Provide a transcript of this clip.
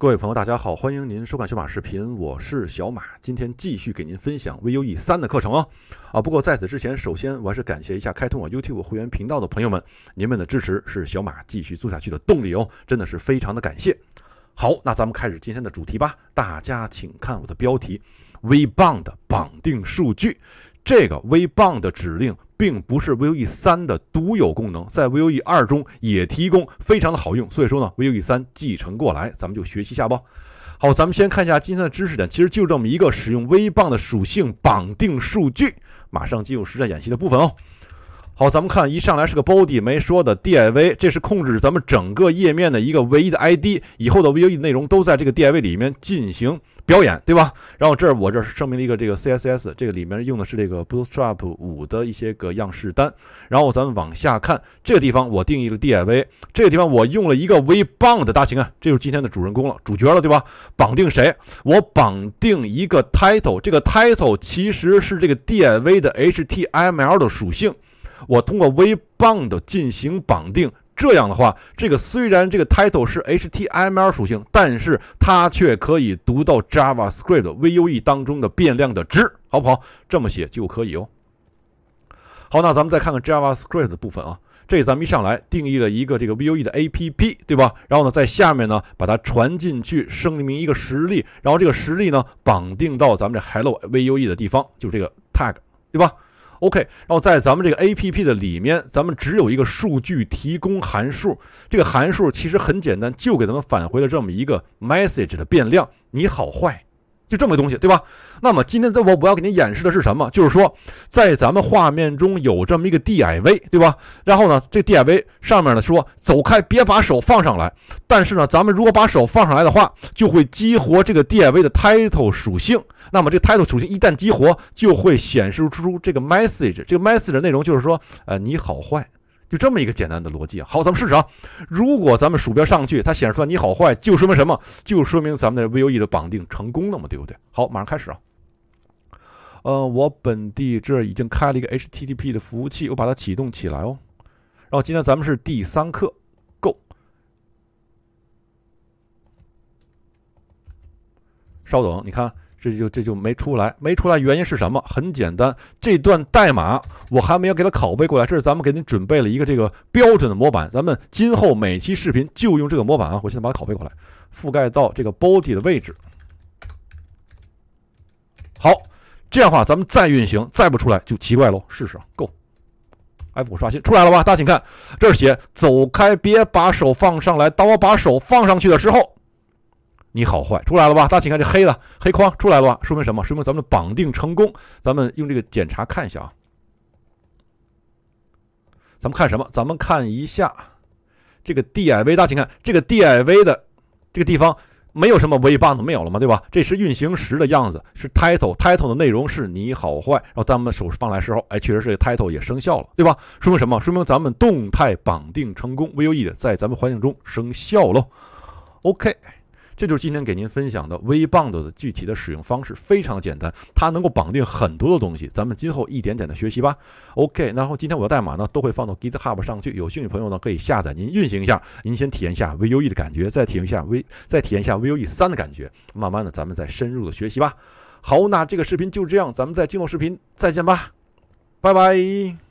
各位朋友，大家好，欢迎您收看小马视频，我是小马，今天继续给您分享 Vue 3的课程哦。啊！不过在此之前，首先我还是感谢一下开通我 YouTube 会员频道的朋友们，您们的支持是小马继续做下去的动力哦，真的是非常的感谢。好，那咱们开始今天的主题吧，大家请看我的标题 v b 的 n d 绑定数据，这个 v b 的 n d 指令。并不是 Vue 三的独有功能，在 Vue 二中也提供非常的好用，所以说呢，Vue 三继承过来，咱们就学习下吧。好，咱们先看一下今天的知识点，其实就这么一个使用微棒的属性绑定数据，马上进入实战演习的部分哦。好，咱们看一上来是个 body 没说的 div，这是控制咱们整个页面的一个唯一的 id，以后的 vue 内容都在这个 div 里面进行表演，对吧？然后这儿我这声明了一个这个 css，这个里面用的是这个 bootstrap 五的一些个样式单。然后咱们往下看这个地方，我定义了 div，这个地方我用了一个 v b o u n d 大型啊，这就是今天的主人公了，主角了，对吧？绑定谁？我绑定一个 title，这个 title 其实是这个 div 的 html 的属性。我通过 v b o n d 进行绑定，这样的话，这个虽然这个 title 是 HTML 属性，但是它却可以读到 JavaScript Vue 当中的变量的值，好不好？这么写就可以哦。好，那咱们再看看 JavaScript 的部分啊，这咱们一上来定义了一个这个 Vue 的 App，对吧？然后呢，在下面呢，把它传进去，声明一个实例，然后这个实例呢，绑定到咱们这 Hello Vue 的地方，就这个 tag，对吧？OK，然后在咱们这个 APP 的里面，咱们只有一个数据提供函数，这个函数其实很简单，就给咱们返回了这么一个 message 的变量，你好坏。就这么个东西，对吧？那么今天这我我要给你演示的是什么？就是说，在咱们画面中有这么一个 DIV，对吧？然后呢，这 DIV 上面呢说走开，别把手放上来。但是呢，咱们如果把手放上来的话，就会激活这个 DIV 的 title 属性。那么这 title 属性一旦激活，就会显示出这个 message。这个 message 的内容就是说，呃，你好坏。就这么一个简单的逻辑啊，好，咱们试试啊。如果咱们鼠标上去，它显示出来你好坏，就说明什么？就说明咱们的 V O E 的绑定成功了嘛，对不对？好，马上开始啊。呃，我本地这已经开了一个 H T T P 的服务器，我把它启动起来哦。然后今天咱们是第三课，Go。稍等，你看。这就这就没出来，没出来原因是什么？很简单，这段代码我还没有给它拷贝过来。这是咱们给您准备了一个这个标准的模板，咱们今后每期视频就用这个模板啊。我现在把它拷贝过来，覆盖到这个 body 的位置。好，这样的话，咱们再运行，再不出来就奇怪喽。试试啊，Go，F5 刷新，出来了吧？大家请看，这儿写“走开，别把手放上来”。当我把手放上去的时候。你好坏出来了吧？大家请看，这黑的黑框出来了吧？说明什么？说明咱们绑定成功。咱们用这个检查看一下啊。咱们看什么？咱们看一下这个 D I V。大家请看，这个 D I V 的这个地方没有什么 V 八子没有了吗？对吧？这是运行时的样子，是 title，title 的内容是你好坏。然后咱们手放来时候，哎，确实是 title 也生效了，对吧？说明什么？说明咱们动态绑定成功，V O E 的在咱们环境中生效喽。OK。这就是今天给您分享的 V b u n d 的具体的使用方式，非常简单，它能够绑定很多的东西。咱们今后一点点的学习吧。OK，然后今天我的代码呢都会放到 GitHub 上去，有兴趣朋友呢可以下载，您运行一下，您先体验一下 Vue 的感觉，再体验一下 V，再体验一下 Vue 3的感觉。慢慢的，咱们再深入的学习吧。好，那这个视频就这样，咱们在今后视频再见吧，拜拜。